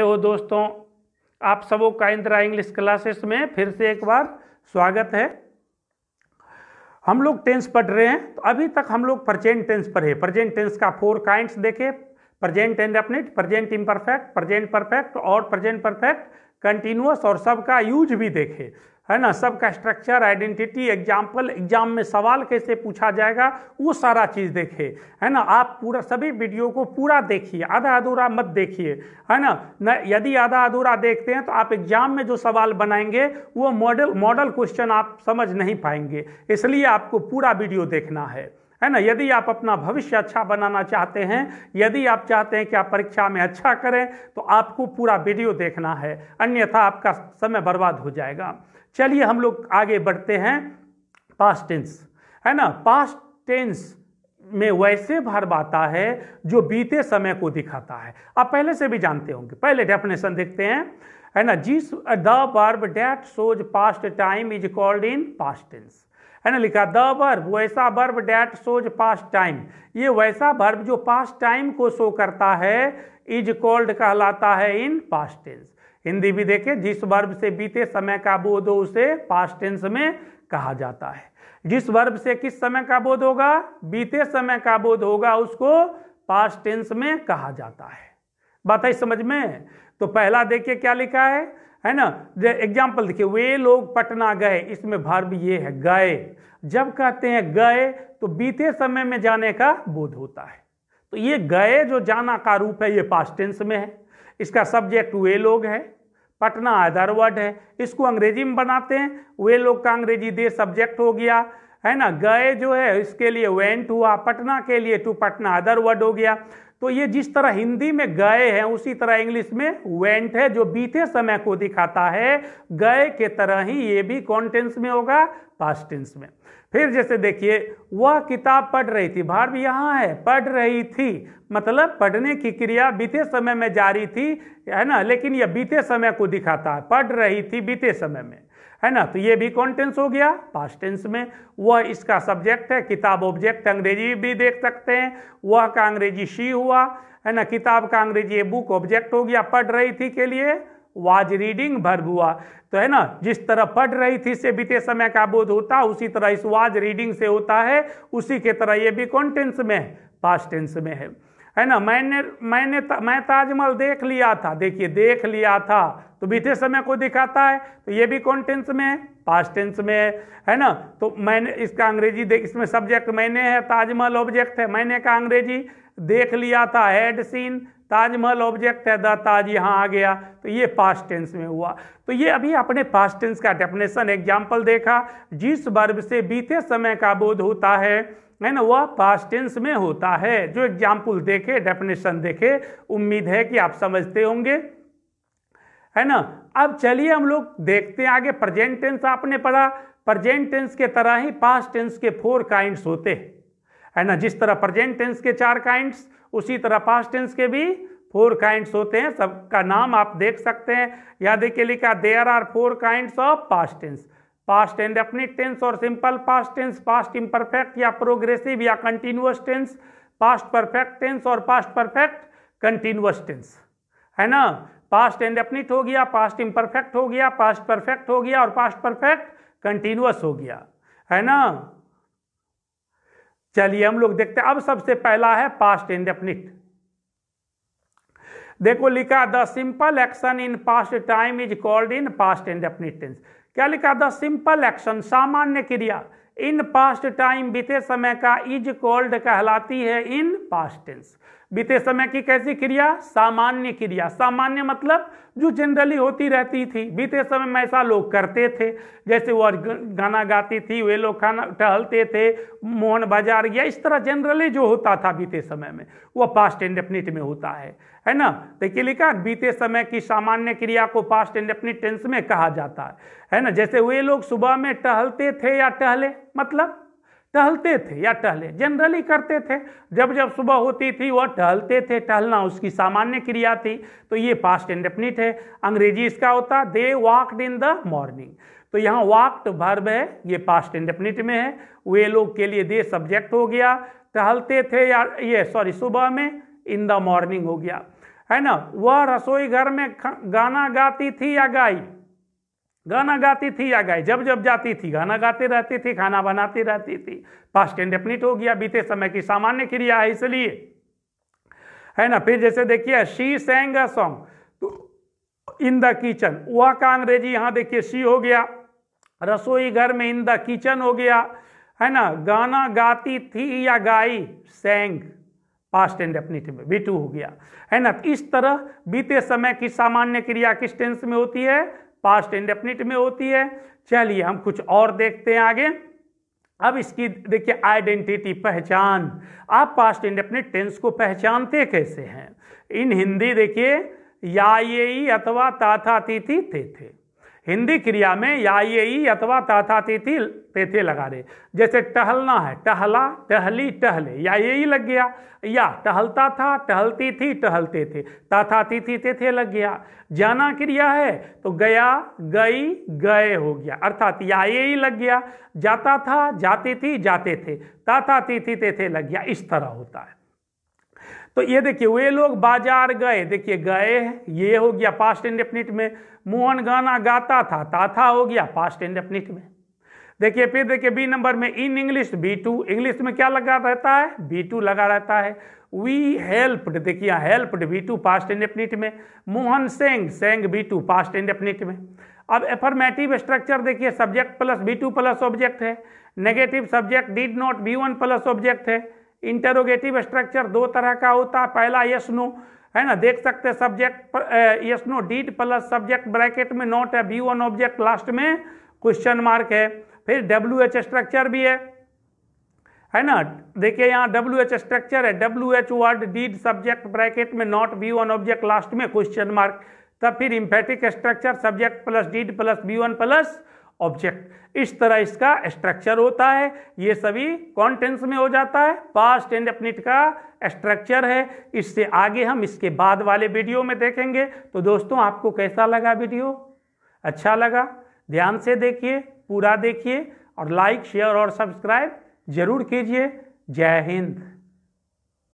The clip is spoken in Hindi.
हो दोस्तों आप सबों का इंदिरा इंग्लिश क्लासेस में फिर से एक बार स्वागत है हम लोग टेंस पढ़ रहे हैं तो अभी तक हम लोग प्रजेंट टेंस पढ़े प्रजेंट टेंस का फोर काइंड देखे present indefinite present perfect present perfect और प्रजेंट परफेक्ट कंटिन्यूस और सबका यूज भी देखे है ना सबका स्ट्रक्चर आइडेंटिटी एग्जाम्पल एग्जाम में सवाल कैसे पूछा जाएगा वो सारा चीज़ देखे है ना आप पूरा सभी वीडियो को पूरा देखिए आधा अधूरा मत देखिए है ना न यदि आधा अधूरा देखते हैं तो आप एग्जाम में जो सवाल बनाएंगे वो मॉडल मॉडल क्वेश्चन आप समझ नहीं पाएंगे इसलिए आपको पूरा वीडियो देखना है है ना यदि आप अपना भविष्य अच्छा बनाना चाहते हैं यदि आप चाहते हैं कि आप परीक्षा में अच्छा करें तो आपको पूरा वीडियो देखना है अन्यथा आपका समय बर्बाद हो जाएगा चलिए हम लोग आगे बढ़ते हैं पास्ट टेंस है ना पास्ट टेंस में वैसे भर आता है जो बीते समय को दिखाता है आप पहले से भी जानते होंगे पहले डेफिनेशन देखते हैं है ना जिस the verb shows past time is called in past tense है ना लिखा द वर्ब वैसा verb that shows past time ये वैसा वर्ब जो पास्ट टाइम को शो करता है इज कॉल्ड कहलाता है इन पास्ट टेंस हिंदी भी देखें जिस वर्ब से बीते समय का बोध हो उसे पास्ट टेंस में कहा जाता है जिस वर्ब से किस समय का बोध होगा बीते समय का बोध होगा उसको पास्ट टेंस में कहा जाता है बात है समझ में तो पहला देखिए क्या लिखा है है ना एग्जाम्पल देखिए वे लोग पटना गए इसमें भर्व ये है गए जब कहते हैं गए तो बीते समय में जाने का बोध होता है तो ये गए जो जाना का रूप है ये पास्ट टेंस में है इसका सब्जेक्ट वे लोग है पटना आधार वर्ड है इसको अंग्रेजी में बनाते हैं वे लोग का अंग्रेजी दे सब्जेक्ट हो गया है ना गए जो है इसके लिए वेंट हुआ पटना के लिए टू पटना अदर वर्ड हो गया तो ये जिस तरह हिंदी में गए हैं उसी तरह इंग्लिश में वेंट है जो बीते समय को दिखाता है गए के तरह ही ये भी कॉन्टेंस में होगा पास्ट टेंस में फिर जैसे देखिए वह किताब पढ़ रही थी भी यहाँ है पढ़ रही थी मतलब पढ़ने की क्रिया बीते समय में जारी थी है ना लेकिन यह बीते समय को दिखाता है पढ़ रही थी बीते समय में है ना तो ये भी कौन टेंस हो गया पास्ट टेंस में वह इसका सब्जेक्ट है किताब ऑब्जेक्ट अंग्रेजी भी देख सकते हैं वह का अंग्रेजी शी हुआ है ना किताब का अंग्रेजी ये बुक ऑब्जेक्ट हो गया पढ़ रही थी के लिए वाज रीडिंग भर्ब हुआ तो है ना जिस तरह पढ़ रही थी से बीते समय का बोध होता उसी तरह इस वाज रीडिंग से होता है उसी के तरह ये भी कौन टेंस में पास्ट टेंस में है है ना मैंने मैंने ता, मैं ताजमहल देख लिया था देखिए देख लिया था तो बीते समय को दिखाता है तो ये भी कौन टेंस में है पास टेंस में है है ना तो मैंने इसका अंग्रेजी देख इसमें सब्जेक्ट मैंने है ताजमहल ऑब्जेक्ट है मैंने का अंग्रेजी देख लिया था हेड सीन ताजमहल ऑब्जेक्ट है द ताज यहाँ आ गया तो ये पास्ट टेंस में हुआ तो ये अभी अपने पास्ट टेंस का डेफिनेशन एग्जाम्पल देखा जिस वर्ब से बीते समय का बोध होता है नहीं ना वह पास्ट टेंस में होता है जो एग्जाम्पल देखे डेफिनेशन देखे उम्मीद है कि आप समझते होंगे है ना अब चलिए हम लोग देखते हैं आगे प्रेजेंट टेंस आपने पढ़ा प्रेजेंट टेंस के तरह ही पास्ट टेंस के फोर काइंड्स होते है ना जिस तरह प्रेजेंट टेंस के चार काइंड्स उसी तरह पास्ट टेंस के भी फोर काइंड्स होते हैं सबका नाम आप देख सकते हैं याद के क्या there are four kinds of past tense past indefinite tense और simple past tense past imperfect या प्रोग्रेसिव या continuous tense past perfect tense और पास्ट परफेक्ट कंटिन्यूस टेंस है ना पास्ट इंडेफिनिट हो गया पास्ट इम्परफेक्ट हो गया पास्ट परफेक्ट हो गया और पास्ट परफेक्ट कंटिन्यूस हो गया है ना चलिए हम लोग देखते हैं अब सबसे पहला है पास्ट इंडेफिनिट देखो लिखा the simple action in past time is called in past indefinite tense क्या लिखा था सिंपल एक्शन सामान्य क्रिया इन पास्ट टाइम बीते समय का इज कॉल्ड कहलाती है इन पास्ट टेंस बीते समय की कैसी क्रिया सामान्य क्रिया सामान्य मतलब जो जनरली होती रहती थी बीते समय में ऐसा लोग करते थे जैसे वो गाना गाती थी वे लोग खाना टहलते थे मोहन बाजार या इस तरह जनरली जो होता था बीते समय में वो पास्ट इंडेफिनिट में होता है है ना तो देखिए लिखा बीते समय की सामान्य क्रिया को पास्ट इंडेफिनिट टेंस में कहा जाता है है ना जैसे वे लोग सुबह में टहलते थे या टहले मतलब टहलते थे या टहले जनरली करते थे जब जब सुबह होती थी वह टहलते थे टहलना उसकी सामान्य क्रिया थी तो ये पास्ट इंडेफिनिट है अंग्रेजी इसका होता they walked in the morning तो यहाँ वॉकड भर्ब है ये पास्ट इंडेफिनिट में है वे लोग के लिए दे सब्जेक्ट हो गया टहलते थे या ये सॉरी सुबह में इन द मॉर्निंग हो गया है ना वह रसोई घर में गाना गाती थी या गाई गाना गाती थी या गाय जब जब जाती थी गाना गाते रहती थी खाना बनाती रहती थी पास्ट इंडेफिनिट हो गया बीते समय की सामान्य क्रिया है इसलिए है ना फिर जैसे देखिए she sang a song in the kitchen वह का अंग्रेजी यहाँ देखिए शी हो गया रसोई घर में इन द किचन हो गया है ना गाना गाती थी या गाई सेंग पास्ट एंड डेफिनेटिव में बी टू हो गया है ना इस तरह बीते समय की सामान्य क्रिया किस टेंस में होती है पास्ट इंडेफिनिट में होती है चलिए हम कुछ और देखते हैं आगे अब इसकी देखिए आइडेंटिटी पहचान आप पास्ट इंडेफिनिट टेंस को पहचानते कैसे हैं इन हिंदी देखिए या ये अथवा ताथा तिथि ते थे, थे। हिंदी क्रिया में या ये ई अथवा तथा तिथि तेथे लगा रहे जैसे टहलना है टहला टहली टहले या ये ई लग गया या टहलता था टहलती थी टहलते थे ताथा तिथि तेथे लग गया जाना क्रिया है तो गया गई गए हो गया अर्थात या ये ई लग गया जाता था जाती थी जाते थे ताथा तिथि तेथे लग गया इस तरह होता है तो ये देखिए वे लोग बाजार गए देखिए गए ये हो गया पास्ट इंडेफिनिट में मोहन गाना गाता था ताथा हो गया पास्ट इंडेफिनिट में देखिए फिर देखिए बी नंबर में in English V two English में क्या लगा रहता है बी टू लगा रहता है वी हेल्प्ड देखिए helped V two past indefinite में Mohan sang sang V two past indefinite में अब एफर्मेटिव स्ट्रक्चर देखिए subject plus V two plus object है negative subject did not V one plus object है इंटरोगेटिव स्ट्रक्चर दो तरह का होता है पहला यस नो है ना देख सकते subject yes no did plus subject bracket में नोट है बी वन ऑब्जेक्ट लास्ट में क्वेश्चन मार्क है फिर डब्ल्यू एच स्ट्रक्चर भी है है ना देखिए यहाँ डब्ल्यू एच स्ट्रक्चर है W H word did subject bracket में not V one object last में क्वेश्चन मार्क तब फिर emphatic structure subject plus did plus V one plus object इस तरह इसका स्ट्रक्चर होता है ये सभी कॉन्टेंस में हो जाता है पास्ट एंड अपनिट का स्ट्रक्चर है इससे आगे हम इसके बाद वाले वीडियो में देखेंगे तो दोस्तों आपको कैसा लगा वीडियो अच्छा लगा ध्यान से देखिए पूरा देखिए और लाइक शेयर और सब्सक्राइब जरूर कीजिए जय हिंद